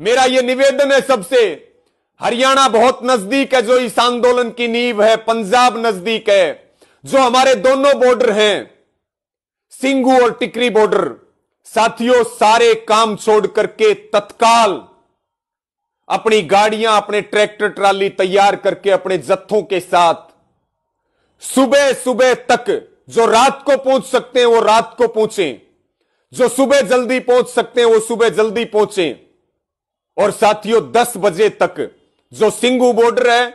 मेरा यह निवेदन है सबसे हरियाणा बहुत नजदीक है जो इस आंदोलन की नींव है पंजाब नजदीक है जो हमारे दोनों बॉर्डर हैं सिंगू और टिकरी बॉर्डर साथियों सारे काम छोड़ करके तत्काल अपनी गाड़ियां अपने ट्रैक्टर ट्राली तैयार करके अपने जत्थों के साथ सुबह सुबह तक जो रात को पहुंच सकते हैं वो रात को पहुंचे जो सुबह जल्दी पहुंच सकते हैं वो सुबह जल्दी पहुंचे और साथियों 10 बजे तक जो सिंगू बॉर्डर है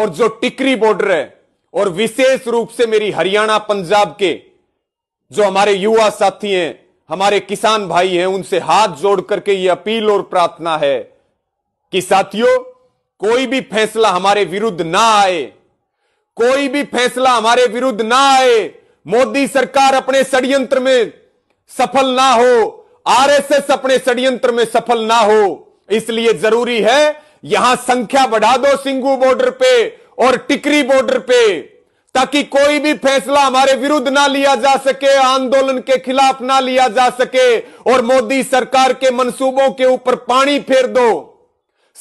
और जो टिकरी बॉर्डर है और विशेष रूप से मेरी हरियाणा पंजाब के जो हमारे युवा साथी हैं हमारे किसान भाई हैं उनसे हाथ जोड़ करके ये अपील और प्रार्थना है कि साथियों कोई भी फैसला हमारे विरुद्ध ना आए कोई भी फैसला हमारे विरुद्ध ना आए मोदी सरकार अपने षडयंत्र में सफल ना हो आरएसएस अपने षड्यंत्र में सफल ना हो इसलिए जरूरी है यहां संख्या बढ़ा दो सिंगू बॉर्डर पे और टिकरी बॉर्डर पे ताकि कोई भी फैसला हमारे विरुद्ध ना लिया जा सके आंदोलन के खिलाफ ना लिया जा सके और मोदी सरकार के मंसूबों के ऊपर पानी फेर दो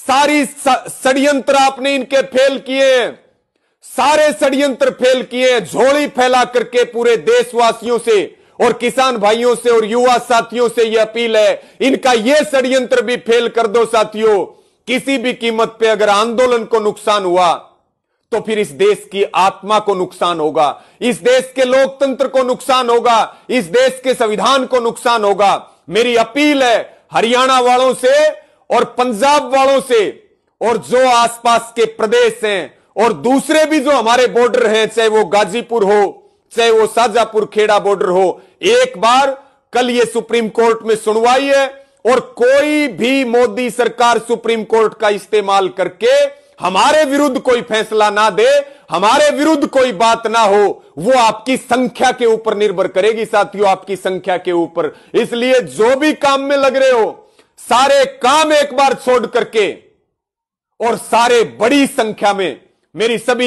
सारी षडयंत्र आपने इनके फेल किए सारे षडयंत्र फेल किए झोली फैला करके पूरे देशवासियों से और किसान भाइयों से और युवा साथियों से यह अपील है इनका यह षड्यंत्र भी फेल कर दो साथियों किसी भी कीमत पे अगर आंदोलन को नुकसान हुआ तो फिर इस देश की आत्मा को नुकसान होगा इस देश के लोकतंत्र को नुकसान होगा इस देश के संविधान को नुकसान होगा मेरी अपील है हरियाणा वालों से और पंजाब वालों से और जो आसपास के प्रदेश हैं और दूसरे भी जो हमारे बॉर्डर हैं चाहे वो गाजीपुर हो चाहे वो साजापुर खेड़ा बॉर्डर हो एक बार कल ये सुप्रीम कोर्ट में सुनवाई है और कोई भी मोदी सरकार सुप्रीम कोर्ट का इस्तेमाल करके हमारे विरुद्ध कोई फैसला ना दे हमारे विरुद्ध कोई बात ना हो वो आपकी संख्या के ऊपर निर्भर करेगी साथियों आपकी संख्या के ऊपर इसलिए जो भी काम में लग रहे हो सारे काम एक बार छोड़ करके और सारे बड़ी संख्या में मेरी सभी